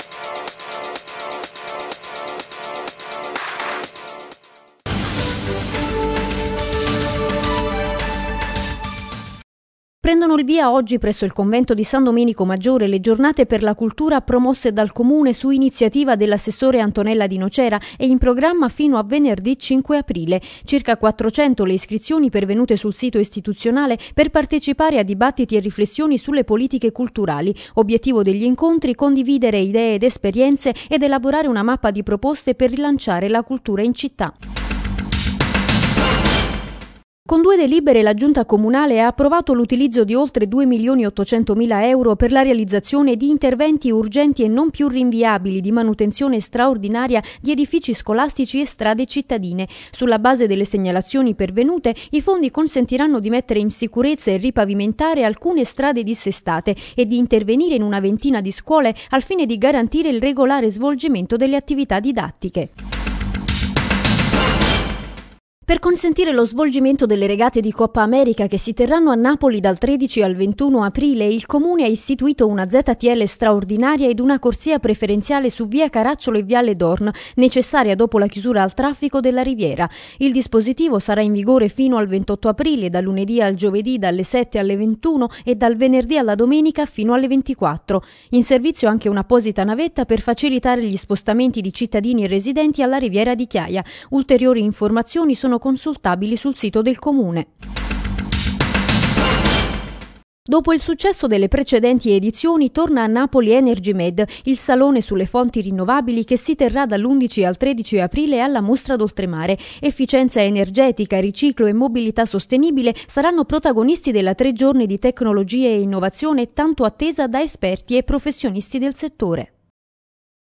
Thank you. Prendono il via oggi presso il convento di San Domenico Maggiore le giornate per la cultura promosse dal comune su iniziativa dell'assessore Antonella Di Nocera e in programma fino a venerdì 5 aprile. Circa 400 le iscrizioni pervenute sul sito istituzionale per partecipare a dibattiti e riflessioni sulle politiche culturali. Obiettivo degli incontri condividere idee ed esperienze ed elaborare una mappa di proposte per rilanciare la cultura in città. Con due delibere la Giunta Comunale ha approvato l'utilizzo di oltre 2.800.000 euro per la realizzazione di interventi urgenti e non più rinviabili di manutenzione straordinaria di edifici scolastici e strade cittadine. Sulla base delle segnalazioni pervenute, i fondi consentiranno di mettere in sicurezza e ripavimentare alcune strade dissestate e di intervenire in una ventina di scuole al fine di garantire il regolare svolgimento delle attività didattiche. Per consentire lo svolgimento delle regate di Coppa America che si terranno a Napoli dal 13 al 21 aprile, il Comune ha istituito una ZTL straordinaria ed una corsia preferenziale su via Caracciolo e viale Dorn, necessaria dopo la chiusura al traffico della Riviera. Il dispositivo sarà in vigore fino al 28 aprile, da lunedì al giovedì dalle 7 alle 21 e dal venerdì alla domenica fino alle 24. In servizio anche un'apposita navetta per facilitare gli spostamenti di cittadini e residenti alla Riviera di Chiaia. Ulteriori informazioni sono sono consultabili sul sito del Comune. Dopo il successo delle precedenti edizioni, torna a Napoli Energy Med, il salone sulle fonti rinnovabili che si terrà dall'11 al 13 aprile alla Mostra d'Oltremare. Efficienza energetica, riciclo e mobilità sostenibile saranno protagonisti della tre giorni di tecnologie e innovazione tanto attesa da esperti e professionisti del settore.